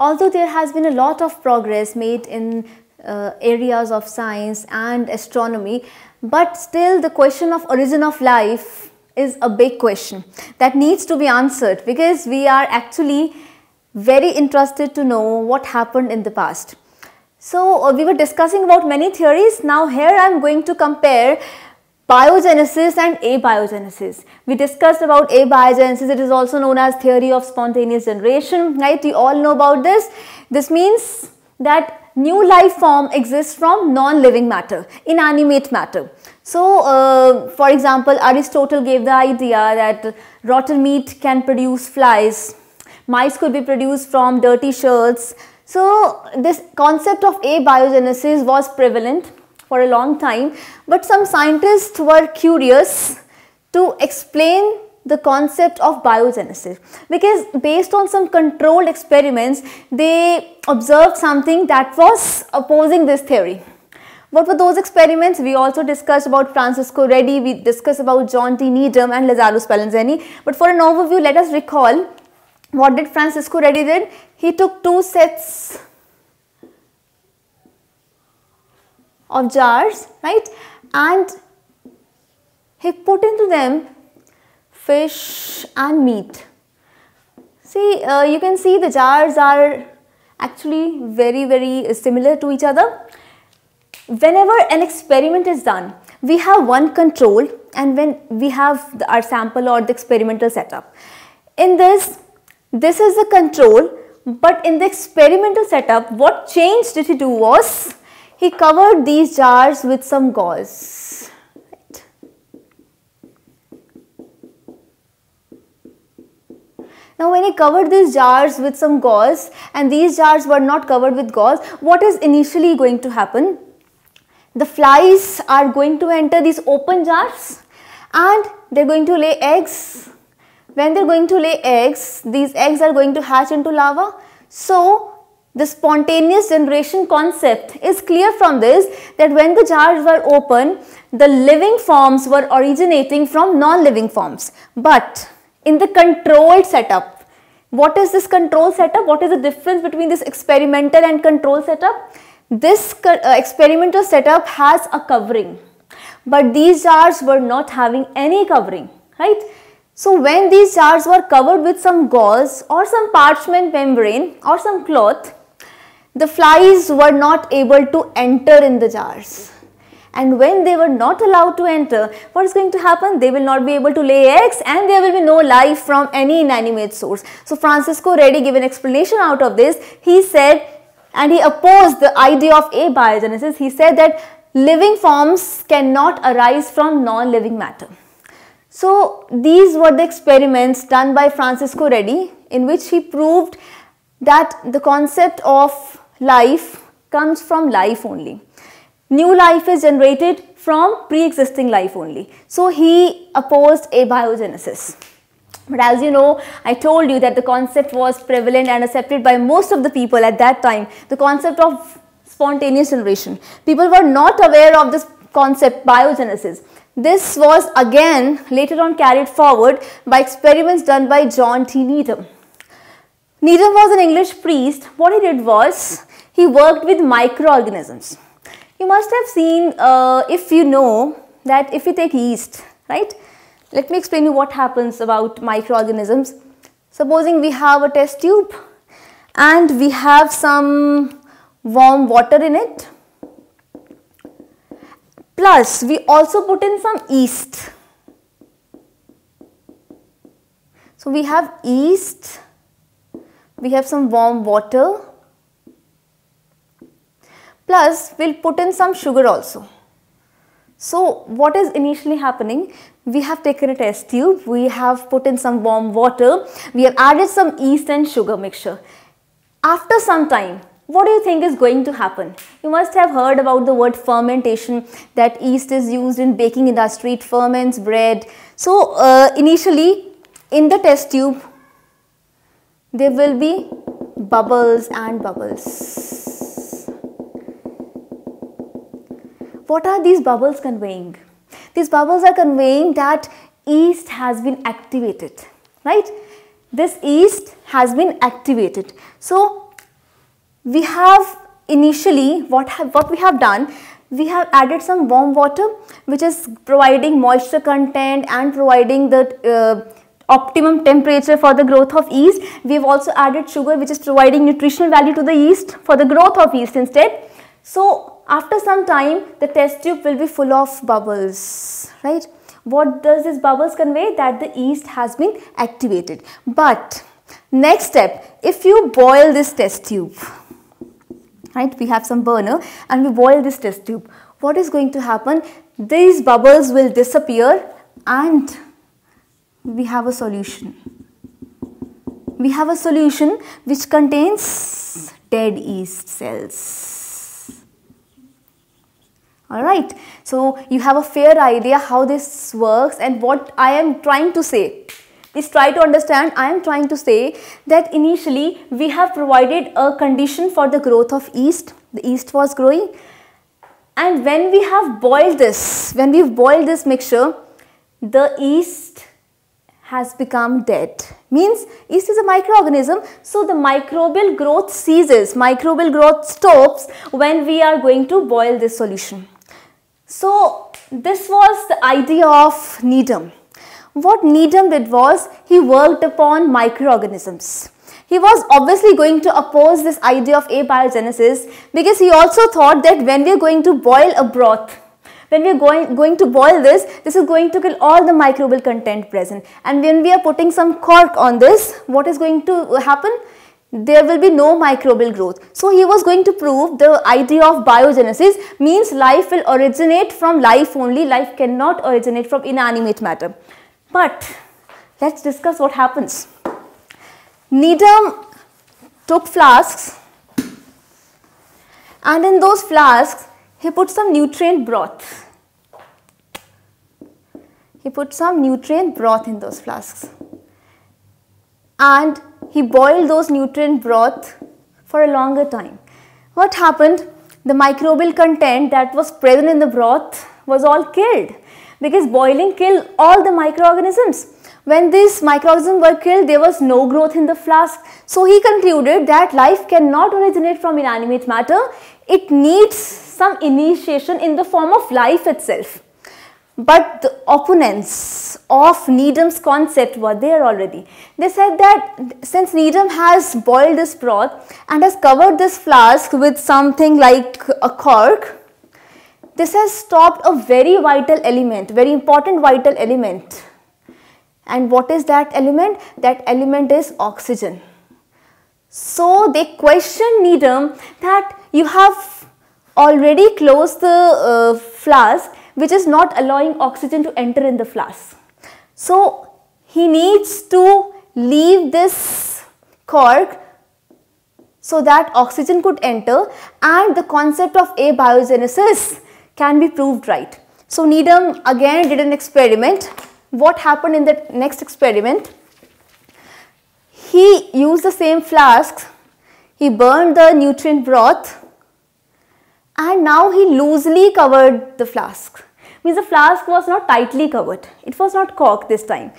Although there has been a lot of progress made in uh, areas of science and astronomy, but still the question of origin of life is a big question that needs to be answered because we are actually very interested to know what happened in the past. So uh, we were discussing about many theories. Now here I am going to compare Biogenesis and abiogenesis. We discussed about abiogenesis. It is also known as theory of spontaneous generation, right? You all know about this. This means that new life form exists from non-living matter, inanimate matter. So, uh, for example, Aristotle gave the idea that rotten meat can produce flies, mice could be produced from dirty shirts. So, this concept of abiogenesis was prevalent for a long time but some scientists were curious to explain the concept of biogenesis because based on some controlled experiments they observed something that was opposing this theory. What were those experiments? We also discussed about Francisco Reddy, we discussed about John T. Needham and Lazzaro Spallanzani. But for an overview, let us recall what did Francisco Reddy did? He took two sets of jars, right? And he put into them fish and meat. See, uh, you can see the jars are actually very, very similar to each other. Whenever an experiment is done, we have one control and when we have the, our sample or the experimental setup. In this, this is the control but in the experimental setup what change did he do was he covered these jars with some gauze. Right. Now when he covered these jars with some gauze and these jars were not covered with gauze, what is initially going to happen? The flies are going to enter these open jars and they are going to lay eggs. When they are going to lay eggs, these eggs are going to hatch into lava. So the spontaneous generation concept is clear from this that when the jars were open, the living forms were originating from non-living forms. But in the controlled setup, what is this control setup? What is the difference between this experimental and control setup? This uh, experimental setup has a covering, but these jars were not having any covering, right? So when these jars were covered with some gauze or some parchment membrane or some cloth, the flies were not able to enter in the jars. And when they were not allowed to enter, what is going to happen? They will not be able to lay eggs and there will be no life from any inanimate source. So Francisco Reddy gave an explanation out of this. He said, and he opposed the idea of abiogenesis. He said that living forms cannot arise from non-living matter. So these were the experiments done by Francisco Reddy in which he proved that the concept of life comes from life only. New life is generated from pre-existing life only. So he opposed abiogenesis. But as you know, I told you that the concept was prevalent and accepted by most of the people at that time. The concept of spontaneous generation. People were not aware of this concept biogenesis. This was again later on carried forward by experiments done by John T. Needham. Needham was an English priest. What he did was he worked with microorganisms. You must have seen, uh, if you know, that if you take yeast, right? Let me explain you what happens about microorganisms. Supposing we have a test tube and we have some warm water in it. Plus, we also put in some yeast. So, we have yeast, we have some warm water plus we'll put in some sugar also. So what is initially happening? We have taken a test tube, we have put in some warm water, we have added some yeast and sugar mixture. After some time, what do you think is going to happen? You must have heard about the word fermentation that yeast is used in baking industry, it ferments bread. So uh, initially in the test tube, there will be bubbles and bubbles. What are these bubbles conveying? These bubbles are conveying that yeast has been activated, right? This yeast has been activated. So we have initially what, have, what we have done, we have added some warm water which is providing moisture content and providing the uh, optimum temperature for the growth of yeast. We have also added sugar which is providing nutritional value to the yeast for the growth of yeast instead. So after some time, the test tube will be full of bubbles, right? What does these bubbles convey? That the yeast has been activated. But next step, if you boil this test tube, right? We have some burner and we boil this test tube. What is going to happen? These bubbles will disappear and we have a solution. We have a solution which contains dead yeast cells Alright, so you have a fair idea how this works and what I am trying to say. Please try to understand, I am trying to say that initially we have provided a condition for the growth of yeast. The yeast was growing and when we have boiled this, when we have boiled this mixture, the yeast has become dead. Means yeast is a microorganism, so the microbial growth ceases, microbial growth stops when we are going to boil this solution. So this was the idea of Needham. What Needham did was he worked upon microorganisms. He was obviously going to oppose this idea of abiogenesis because he also thought that when we are going to boil a broth, when we are going, going to boil this, this is going to kill all the microbial content present. And when we are putting some cork on this, what is going to happen? there will be no microbial growth. So he was going to prove the idea of biogenesis means life will originate from life only, life cannot originate from inanimate matter. But let's discuss what happens. Needham took flasks and in those flasks he put some nutrient broth. He put some nutrient broth in those flasks and he boiled those nutrient broth for a longer time. What happened? The microbial content that was present in the broth was all killed because boiling killed all the microorganisms. When these microorganisms were killed, there was no growth in the flask. So he concluded that life cannot originate from inanimate matter, it needs some initiation in the form of life itself. But the opponents of Needham's concept were there already. They said that since Needham has boiled this broth and has covered this flask with something like a cork, this has stopped a very vital element, very important vital element. And what is that element? That element is oxygen. So they questioned Needham that you have already closed the uh, flask which is not allowing oxygen to enter in the flask. So he needs to leave this cork so that oxygen could enter and the concept of abiogenesis can be proved right. So Needham again did an experiment. What happened in the next experiment? He used the same flask. he burned the nutrient broth and now he loosely covered the flask means the flask was not tightly covered. It was not corked this time.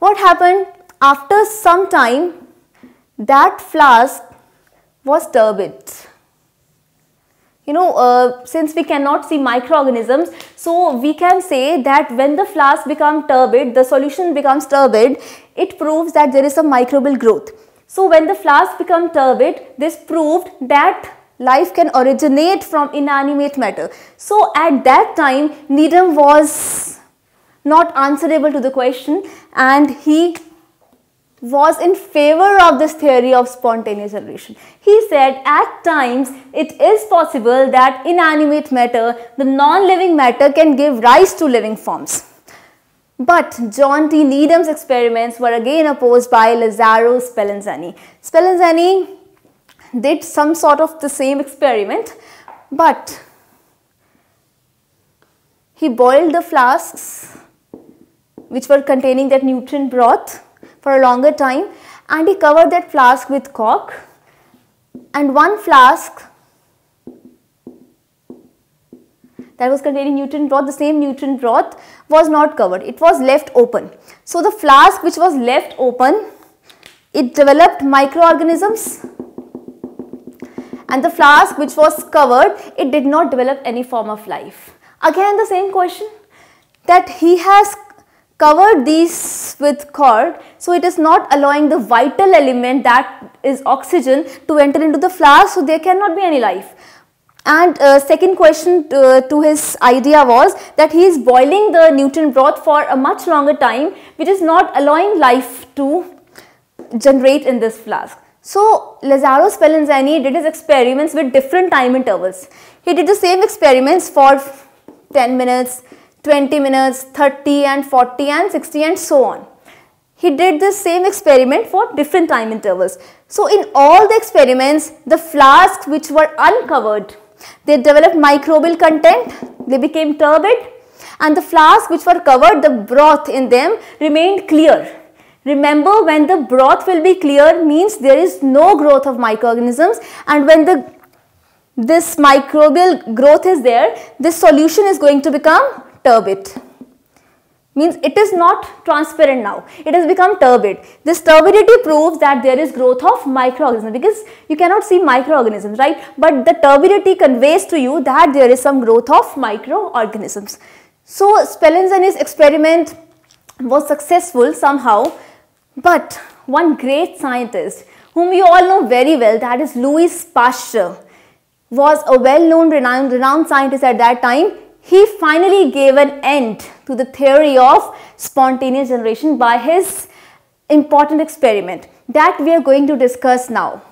What happened? After some time, that flask was turbid. You know, uh, since we cannot see microorganisms, so we can say that when the flask becomes turbid, the solution becomes turbid, it proves that there is a microbial growth. So when the flask becomes turbid, this proved that life can originate from inanimate matter. So at that time, Needham was not answerable to the question and he was in favor of this theory of spontaneous generation. He said at times it is possible that inanimate matter, the non-living matter can give rise to living forms. But John T. Needham's experiments were again opposed by Lazzaro Spallanzani. Spallanzani did some sort of the same experiment but he boiled the flasks which were containing that nutrient broth for a longer time and he covered that flask with cork and one flask that was containing nutrient broth, the same nutrient broth was not covered, it was left open. So the flask which was left open, it developed microorganisms and the flask which was covered, it did not develop any form of life. Again the same question that he has covered these with cork, so it is not allowing the vital element that is oxygen to enter into the flask so there cannot be any life. And uh, second question to, uh, to, his idea was that he is boiling the Newton broth for a much longer time which is not allowing life to generate in this flask. So Lazzaro Spallanzani did his experiments with different time intervals. He did the same experiments for 10 minutes, 20 minutes, 30 and 40 and 60 and so on. He did the same experiment for different time intervals. So in all the experiments, the flasks which were uncovered, they developed microbial content, they became turbid and the flasks which were covered, the broth in them remained clear. Remember when the broth will be clear means there is no growth of microorganisms and when the this microbial growth is there, this solution is going to become turbid. Means it is not transparent now, it has become turbid. This turbidity proves that there is growth of microorganisms because you cannot see microorganisms, right? But the turbidity conveys to you that there is some growth of microorganisms. So Spellens and his experiment was successful somehow but one great scientist whom you all know very well, that is Louis Pasteur, was a well-known renowned, renowned scientist at that time. He finally gave an end to the theory of spontaneous generation by his important experiment that we are going to discuss now.